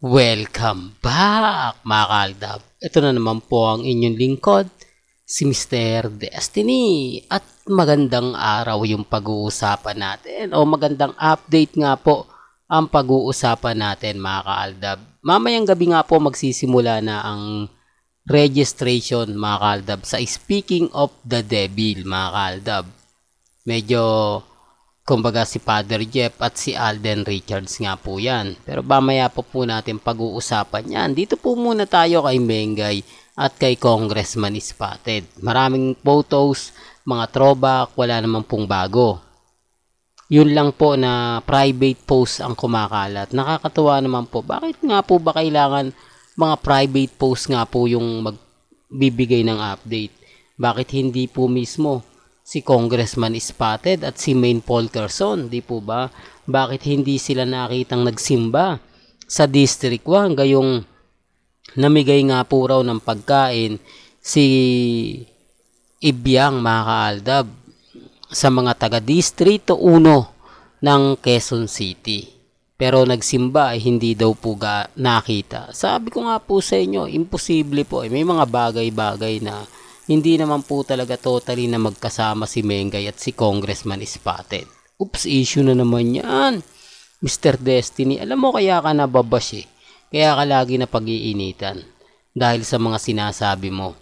Welcome back mga kaldab! Ito na naman po ang inyong lingkod, si Mr. Destiny. At magandang araw yung pag-uusapan natin o magandang update nga po ang pag-uusapan natin mga kaaldab. Mamayang gabi nga po magsisimula na ang registration mga kaaldab sa Speaking of the Devil mga kaaldab. Medyo Kumbaga si Father Jeff at si Alden Richards nga po yan. Pero mamaya po po natin pag-uusapan yan. Dito po muna tayo kay Mengay at kay Congressman Ispatid. Maraming photos, mga throwback, wala naman pong bago. Yun lang po na private post ang kumakalat. Nakakatuwa naman po. Bakit nga po ba kailangan mga private post nga po yung magbibigay ng update? Bakit hindi po mismo si Congressman Spotted at si Maine Paul Kerson, di po ba? Bakit hindi sila nakitang nagsimba sa District 1? Gayong namigay nga po raw ng pagkain si Ibyang Makaaldab sa mga taga District 1 ng Quezon City. Pero nagsimba ay hindi daw po ga nakita. Sabi ko nga po sa inyo, imposible po. Eh, may mga bagay-bagay na hindi naman po talaga totally na magkasama si Mengay at si Congressman Spotted. Oops, issue na naman yan. Mr. Destiny, alam mo kaya ka nababash eh. Kaya ka lagi na pag-iinitan. Dahil sa mga sinasabi mo.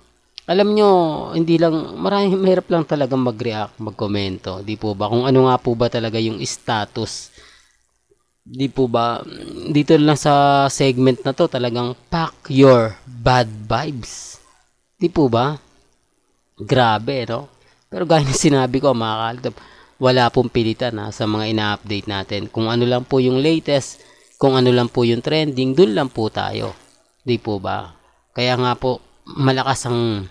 Alam nyo, hindi lang, marami, mahirap lang talaga mag-react, magkomento. Di po ba? Kung ano nga po ba talaga yung status. Di po ba? Dito lang sa segment na to, talagang pack your bad vibes. Di po ba? Grabe, no? Pero gaya na sinabi ko, mga kalitob, wala pong pilitan ha, sa mga ina-update natin. Kung ano lang po yung latest, kung ano lang po yung trending, dun lang po tayo. Di po ba? Kaya nga po, malakas ang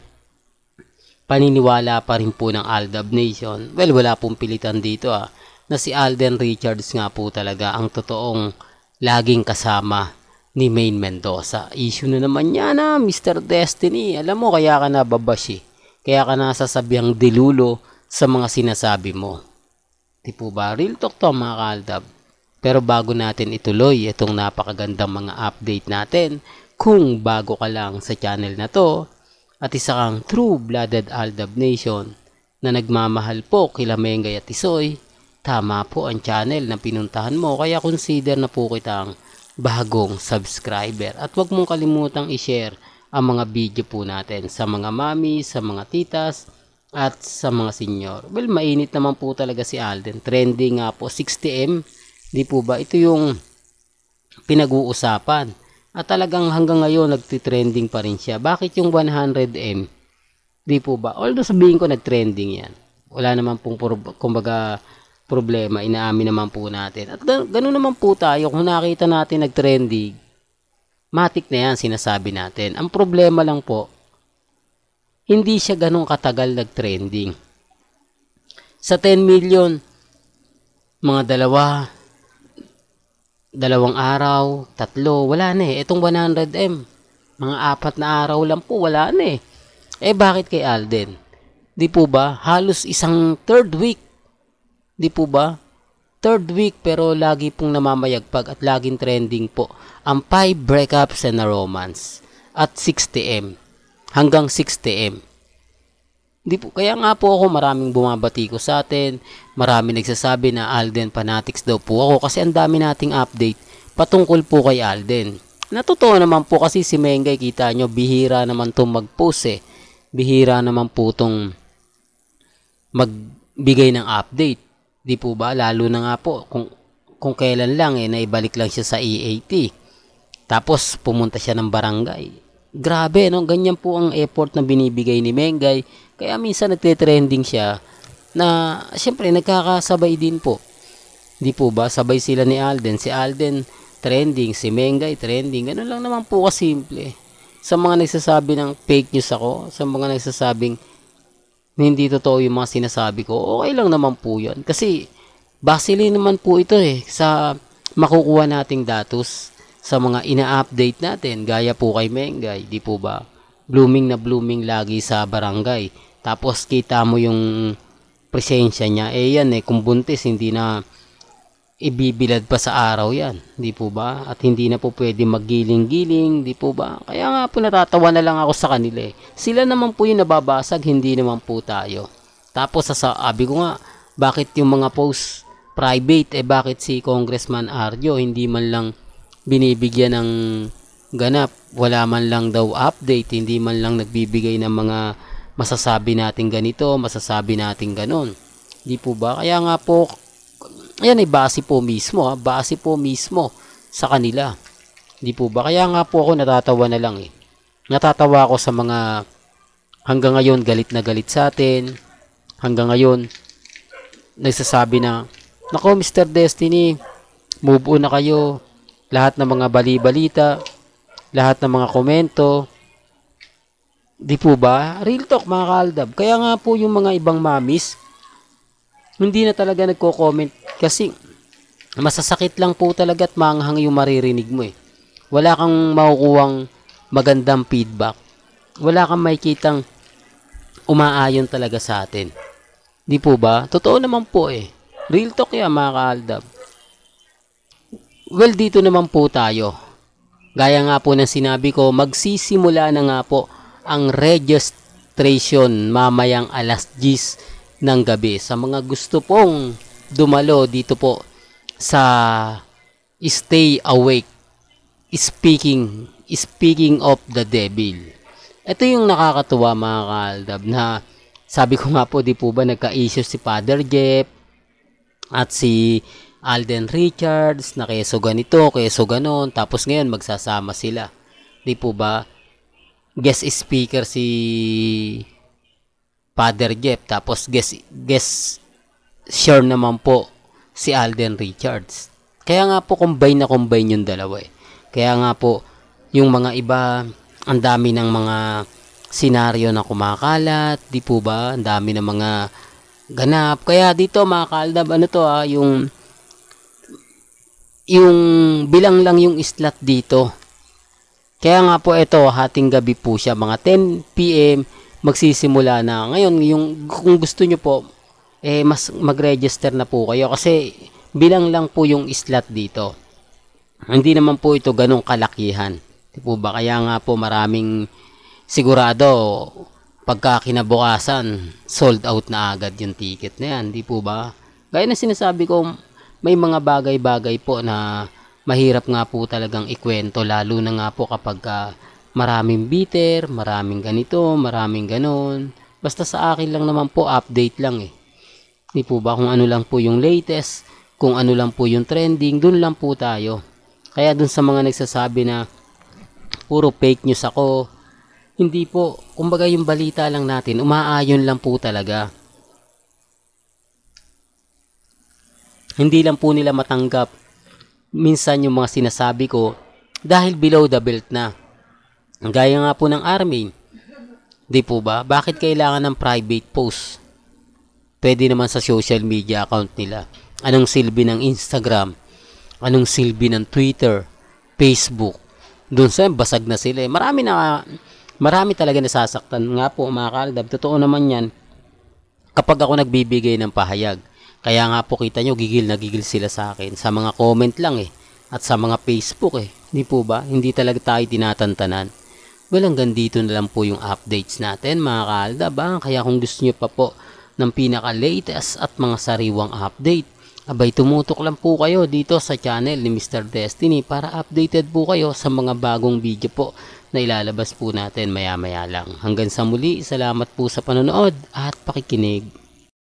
paniniwala pa rin po ng Aldab Nation. Well, wala pong pilitan dito ha, na si Alden Richards nga po talaga ang totoong laging kasama ni Main Mendoza. Issue na naman yan ah, Mr. Destiny. Alam mo, kaya ka nababash eh kaya ka nasasabyang dilulo sa mga sinasabi mo. Di po ba? Real talk to mga kaaldab. Pero bago natin ituloy itong napakagandang mga update natin, kung bago ka lang sa channel na to, at isa kang true-blooded Aldab Nation na nagmamahal po kila Mengay at Isoy, tama po ang channel na pinuntahan mo kaya consider na po kitang bagong subscriber. At huwag mong kalimutang i-share ang mga video po natin sa mga mami, sa mga titas, at sa mga senior. Well, mainit naman po talaga si Alden. Trending nga po, 60M. Di po ba? Ito yung pinag-uusapan. At talagang hanggang ngayon, nagtitrending pa rin siya. Bakit yung 100M? Di po ba? Although sabihin ko nag-trending yan. Wala naman pong, kumbaga, problema. Inaamin naman po natin. At ganun naman po tayo. Kung nakita natin nag-trending, matik na yan sinasabi natin. Ang problema lang po, hindi siya ganun katagal nag-trending. Sa 10 million, mga dalawa, dalawang araw, tatlo, wala na eh. Itong 100M, mga apat na araw lang po, wala na eh. Eh bakit kay Alden? Di po ba halos isang third week? Di po ba third week pero lagi pong namamayagpag at laging trending po ang 5 breakups and a romance at 6pm hanggang 6pm. Di po, kaya nga po ako maraming bumabati ko sa atin, marami nagsasabi na Alden fanatics daw po ako kasi ang dami nating update patungkol po kay Alden. Natotoo naman po kasi si Mengay kita nyo bihira naman tong mag-post eh. Bihira naman po tong magbigay ng update. Di po ba? Lalo na nga po kung, kung kailan lang eh, naibalik lang siya sa EAT. Tapos pumunta siya ng barangay. Grabe, no? Ganyan po ang effort na binibigay ni Mengay. Kaya minsan nagte-trending siya na siyempre nagkakasabay din po. Di po ba? Sabay sila ni Alden. Si Alden trending, si Mengay trending. Ganun lang naman po kasimple. Sa mga nagsasabi ng fake news ako, sa mga nagsasabing na hindi totoo yung mga sinasabi ko, okay lang naman po yun. Kasi, basili naman po ito eh, sa makukuha nating datos sa mga ina-update natin. Gaya po kay Mengay, di po ba? Blooming na blooming lagi sa barangay. Tapos kita mo yung presensya niya. Eh yan eh, kung buntis, hindi na ibibilad pa sa araw yan. Di po ba? At hindi na po pwede magiling-giling. Di po ba? Kaya nga po natatawa na lang ako sa kanila eh. Sila naman po yung nababasag, hindi naman po tayo. Tapos sasabi ko nga, bakit yung mga post private, eh bakit si Congressman Arjo hindi man lang binibigyan ng ganap, wala man lang daw update, hindi man lang nagbibigay ng mga masasabi natin ganito, masasabi natin ganon. Di po ba? Kaya nga po, yan ay eh, base po mismo, ha? Ah. base po mismo sa kanila. Hindi po ba? Kaya nga po ako natatawa na lang eh. Natatawa ako sa mga hanggang ngayon galit na galit sa atin. Hanggang ngayon nagsasabi na, Nako Mr. Destiny, move on na kayo. Lahat ng mga bali-balita, lahat ng mga komento, Hindi po ba? Real talk mga kaaldab. Kaya nga po yung mga ibang mamis, hindi na talaga nagko-comment kasi masasakit lang po talaga at manghang yung maririnig mo eh. Wala kang makukuwang magandang feedback. Wala kang makikitang umaayon talaga sa atin. Di po ba? Totoo naman po eh. Real talk yan mga kaaldab. Well, dito naman po tayo. Gaya nga po ng sinabi ko, magsisimula na nga po ang registration mamayang alas 10 ng gabi sa mga gusto pong dumalo dito po sa stay awake speaking speaking of the devil ito yung nakakatuwa mga kaaldab na sabi ko nga po di po ba nagka-issue si Father Jeff at si Alden Richards na keso ganito, keso ganon. Tapos ngayon magsasama sila. Di po ba? Guest speaker si Father Jeff. Tapos guest, guest sure naman po si Alden Richards. Kaya nga po combine na combine yung dalawa eh. Kaya nga po yung mga iba ang dami ng mga senaryo na kumakalat, di po ba? Ang dami ng mga ganap. Kaya dito mga kaaldab, ano to ah, yung yung bilang lang yung slot dito. Kaya nga po ito, hating gabi po siya, mga 10 p.m. magsisimula na. Ngayon, yung, kung gusto nyo po, eh mas mag-register na po kayo kasi bilang lang po yung slot dito. Hindi naman po ito ganong kalakihan. Tipo ba? Kaya nga po maraming sigurado pagka kinabukasan, sold out na agad yung ticket na yan. Di po ba? Gaya na sinasabi ko, may mga bagay-bagay po na mahirap nga po talagang ikwento lalo na nga po kapag uh, maraming bitter, maraming ganito, maraming ganon. Basta sa akin lang naman po update lang eh. Di po ba kung ano lang po yung latest, kung ano lang po yung trending, dun lang po tayo. Kaya dun sa mga nagsasabi na puro fake news ako, hindi po, kumbaga yung balita lang natin, umaayon lang po talaga. Hindi lang po nila matanggap minsan yung mga sinasabi ko dahil below the belt na. Gaya nga po ng army, Di po ba? Bakit kailangan ng private post? pwede naman sa social media account nila. Anong silbi ng Instagram? Anong silbi ng Twitter? Facebook? Doon sa basag na sila. Eh. Marami na marami talaga nasasaktan nga po mga kaldab. Totoo naman 'yan. Kapag ako nagbibigay ng pahayag, kaya nga po kita nyo, gigil na gigil sila sa akin sa mga comment lang eh. At sa mga Facebook eh. Hindi po ba? Hindi talaga tayo tinatantanan. Well, hanggang dito na lang po yung updates natin mga kaaldab. Ah. Kaya kung gusto nyo pa po ng pinaka-latest at mga sariwang update. Abay tumutok lang po kayo dito sa channel ni Mr. Destiny para updated po kayo sa mga bagong video po na ilalabas po natin maya maya lang. Hanggang sa muli, salamat po sa panonood at pakikinig.